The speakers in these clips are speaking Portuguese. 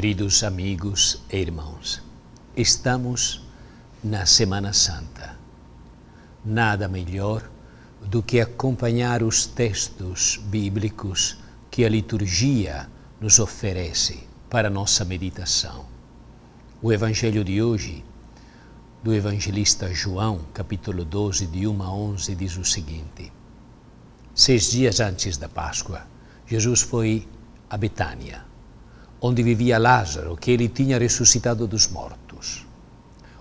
Queridos amigos e irmãos, estamos na Semana Santa. Nada melhor do que acompanhar os textos bíblicos que a liturgia nos oferece para nossa meditação. O Evangelho de hoje, do evangelista João, capítulo 12, de 1 a 11, diz o seguinte: Seis dias antes da Páscoa, Jesus foi a Betânia onde vivia Lázaro, que ele tinha ressuscitado dos mortos.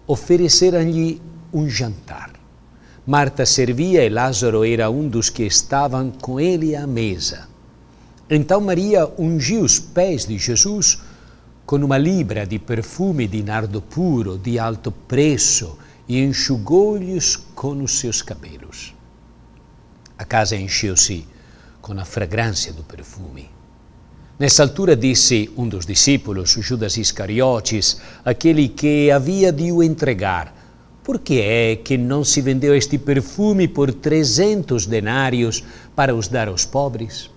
Ofereceram-lhe um jantar. Marta servia e Lázaro era um dos que estavam com ele à mesa. Então Maria ungiu os pés de Jesus com uma libra de perfume de nardo puro, de alto preço, e enxugou-lhes com os seus cabelos. A casa encheu-se com a fragrância do perfume. Nessa altura disse um dos discípulos, Judas Iscariotes, aquele que havia de o entregar: Por que é que não se vendeu este perfume por trezentos denários para os dar aos pobres?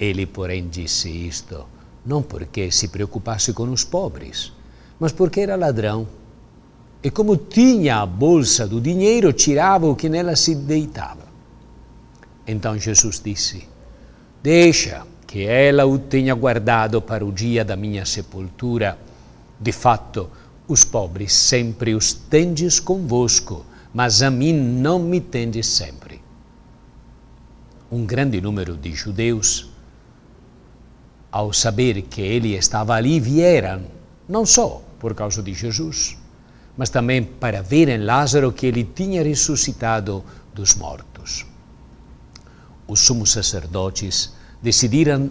Ele, porém, disse isto não porque se preocupasse com os pobres, mas porque era ladrão. E como tinha a bolsa do dinheiro, tirava o que nela se deitava. Então Jesus disse: Deixa que ela o tenha guardado para o dia da minha sepultura. De fato, os pobres sempre os tendes convosco, mas a mim não me tendes sempre. Um grande número de judeus, ao saber que ele estava ali, vieram, não só por causa de Jesus, mas também para ver em Lázaro que ele tinha ressuscitado dos mortos. Os sumos sacerdotes decidiram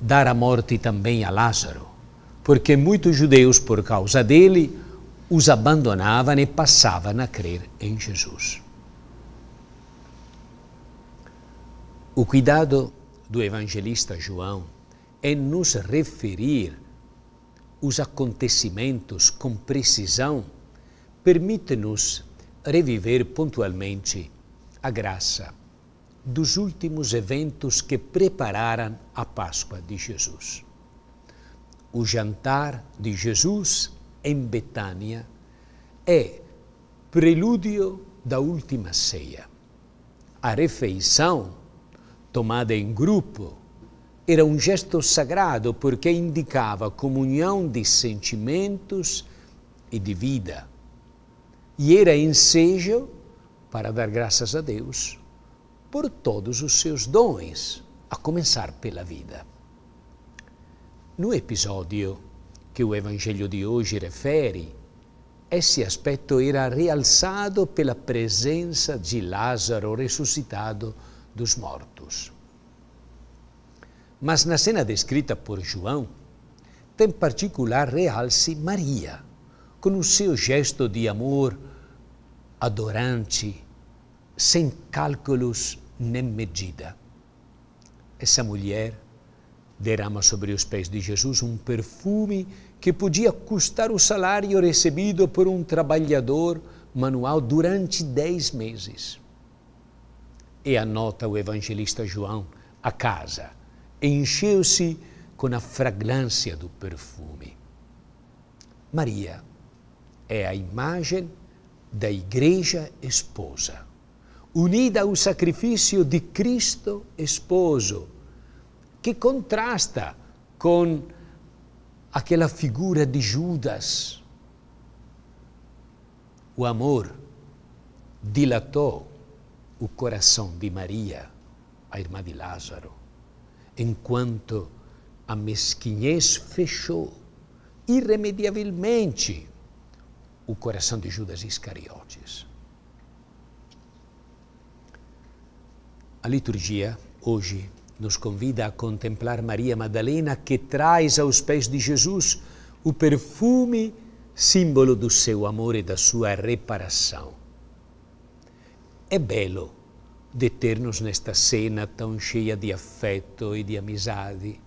dar a morte também a Lázaro, porque muitos judeus, por causa dele, os abandonavam e passavam a crer em Jesus. O cuidado do evangelista João é nos referir os acontecimentos com precisão, permite-nos reviver pontualmente a graça dos últimos eventos que prepararam a Páscoa de Jesus. O jantar de Jesus em Betânia é prelúdio da última ceia. A refeição, tomada em grupo, era um gesto sagrado porque indicava comunhão de sentimentos e de vida. E era ensejo para dar graças a Deus por todos os seus dons, a começar pela vida. No episódio que o Evangelho de hoje refere, esse aspecto era realçado pela presença de Lázaro ressuscitado dos mortos. Mas na cena descrita por João, tem particular realce Maria, com o seu gesto de amor adorante, sem cálculos nem medida. Essa mulher derrama sobre os pés de Jesus um perfume que podia custar o salário recebido por um trabalhador manual durante dez meses. E anota o evangelista João, a casa encheu-se com a fragrância do perfume. Maria é a imagem da igreja esposa unida ao sacrifício de Cristo esposo, que contrasta com aquela figura de Judas. O amor dilatou o coração de Maria, a irmã de Lázaro, enquanto a mesquinhez fechou irremediavelmente o coração de Judas Iscariotes. A liturgia hoje nos convida a contemplar Maria Madalena que traz aos pés de Jesus o perfume, símbolo do seu amor e da sua reparação. É belo deter-nos nesta cena tão cheia de afeto e de amizade,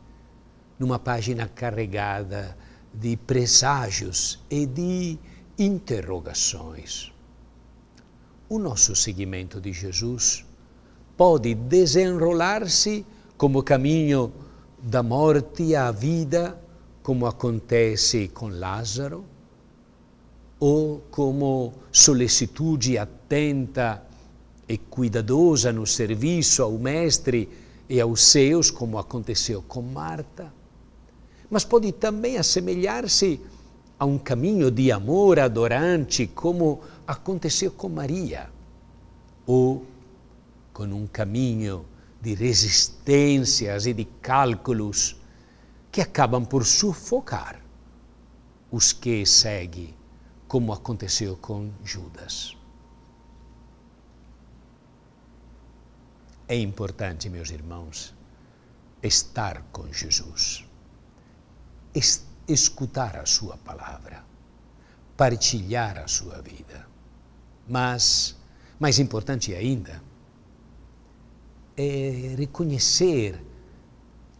numa página carregada de preságios e de interrogações. O nosso seguimento de Jesus pode desenrolar-se como caminho da morte à vida, como acontece com Lázaro, ou como solicitude atenta e cuidadosa no serviço ao Mestre e aos seus, como aconteceu com Marta. Mas pode também assemelhar-se a um caminho de amor adorante, como aconteceu com Maria, ou com um caminho de resistências e de cálculos que acabam por sufocar os que seguem, como aconteceu com Judas. É importante, meus irmãos, estar com Jesus, escutar a Sua palavra, partilhar a Sua vida. Mas, mais importante ainda, é reconhecer,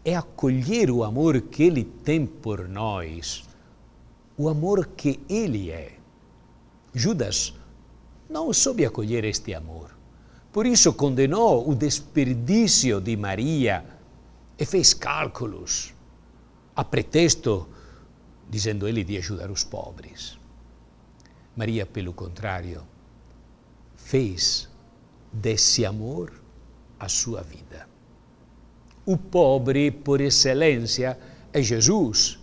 é acolher o amor que Ele tem por nós, o amor que Ele é. Judas não soube acolher este amor. Por isso condenou o desperdício de Maria e fez cálculos a pretexto, dizendo ele, de ajudar os pobres. Maria, pelo contrário, fez desse amor a sua vida. O pobre, por excelência, é Jesus,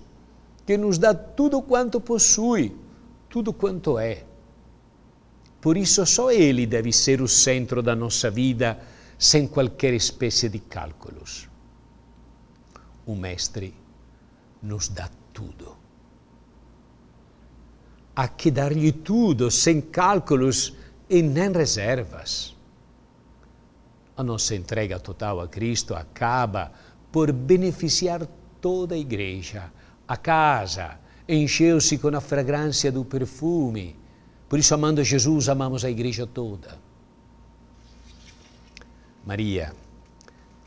que nos dá tudo quanto possui, tudo quanto é. Por isso, só Ele deve ser o centro da nossa vida, sem qualquer espécie de cálculos. O Mestre nos dá tudo. Há que dar-lhe tudo, sem cálculos e nem reservas. A nossa entrega total a Cristo acaba por beneficiar toda a igreja. A casa encheu-se com a fragrância do perfume. Por isso, amando Jesus, amamos a igreja toda. Maria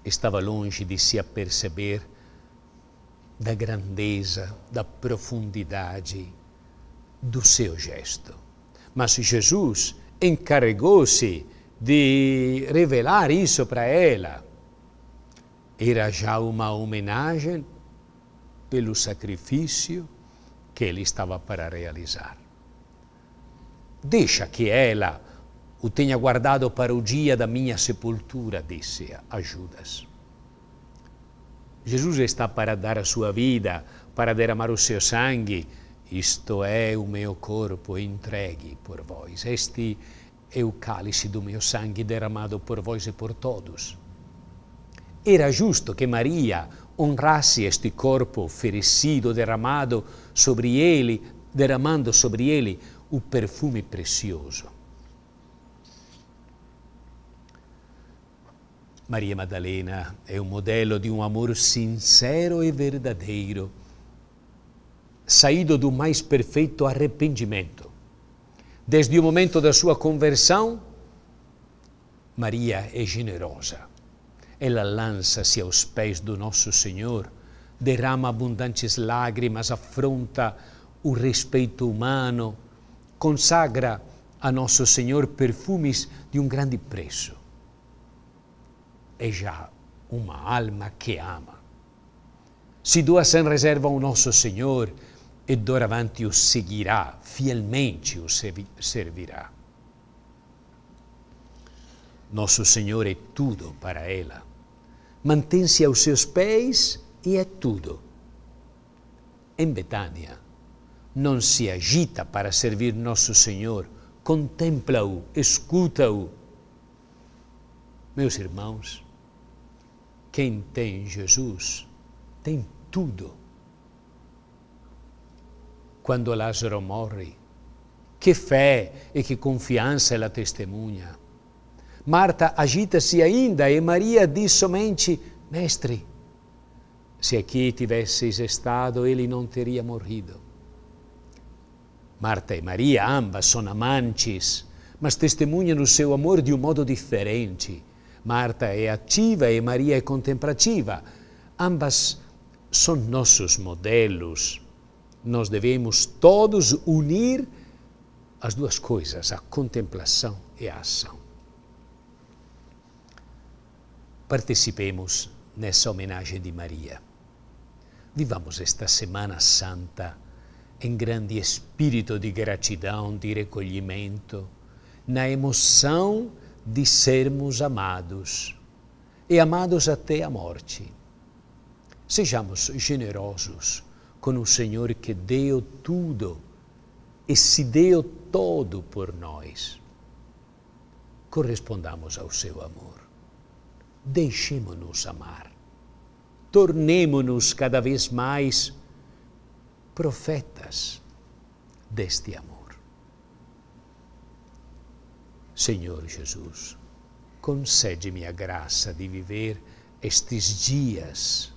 estava longe de se aperceber da grandeza, da profundidade do seu gesto. Mas Jesus encarregou-se de revelar isso para ela, era já uma homenagem pelo sacrifício que ele estava para realizar. Deixa que ela o tenha guardado para o dia da minha sepultura, disse a Judas. Jesus está para dar a sua vida, para derramar o seu sangue. Isto é o meu corpo entregue por vós. Este é o cálice do meu sangue derramado por vós e por todos. Era justo que Maria honrasse este corpo oferecido, derramado sobre ele, derramando sobre ele o perfume precioso. Maria Madalena é um modelo de um amor sincero e verdadeiro, saído do mais perfeito arrependimento. Desde o momento da sua conversão, Maria é generosa. Ela lança-se aos pés do nosso Senhor, derrama abundantes lágrimas, afronta o respeito humano, consagra a nosso Senhor perfumes de um grande preço. É já uma alma que ama. Se doa sem reserva ao nosso Senhor, e doravante o seguirá, fielmente o servirá. Nosso Senhor é tudo para ela. Mantém-se aos seus pés e é tudo. Em Betânia, não se agita para servir Nosso Senhor, contempla-o, escuta-o. Meus irmãos, quem tem Jesus tem tudo quando Lázaro morre. Que fé e que confiança ela testemunha. Marta agita-se ainda e Maria diz somente: Mestre, se aqui tivesses estado, ele não teria morrido. Marta e Maria, ambas, são amantes, mas testemunham o seu amor de um modo diferente. Marta é ativa e Maria é contemplativa. Ambas são nossos modelos nós devemos todos unir as duas coisas, a contemplação e a ação. Participemos nessa homenagem de Maria. Vivamos esta Semana Santa em grande espírito de gratidão, de recolhimento, na emoção de sermos amados e amados até a morte. Sejamos generosos com o Senhor que deu tudo e se deu todo por nós. Correspondamos ao seu amor. Deixemos-nos amar. Tornemos-nos cada vez mais profetas deste amor. Senhor Jesus, concede-me a graça de viver estes dias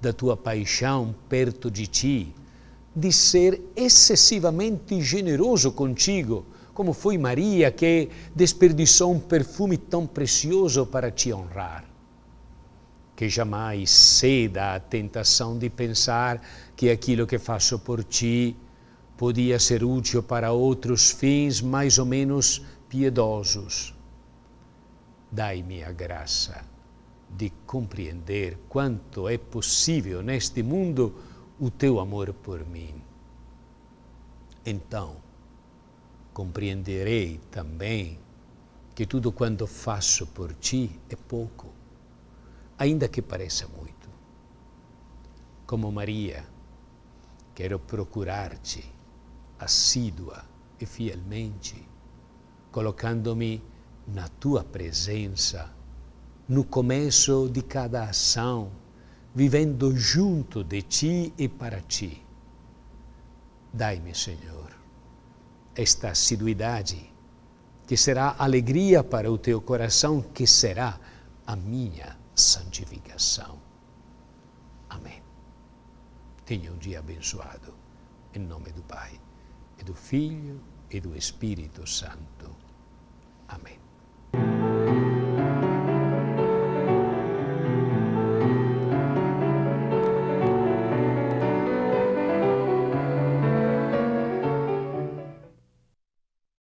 da tua paixão perto de ti, de ser excessivamente generoso contigo, como foi Maria que desperdiçou um perfume tão precioso para te honrar. Que jamais ceda à tentação de pensar que aquilo que faço por ti podia ser útil para outros fins mais ou menos piedosos. Dai-me a graça de compreender quanto é possível neste mundo o teu amor por mim. Então, compreenderei também que tudo quanto faço por ti é pouco, ainda que pareça muito. Como Maria, quero procurar-te assídua e fielmente, colocando-me na tua presença no começo de cada ação, vivendo junto de ti e para ti. Dai-me, Senhor, esta assiduidade, que será alegria para o teu coração, que será a minha santificação. Amém. Tenha um dia abençoado, em nome do Pai, e do Filho e do Espírito Santo. Amém.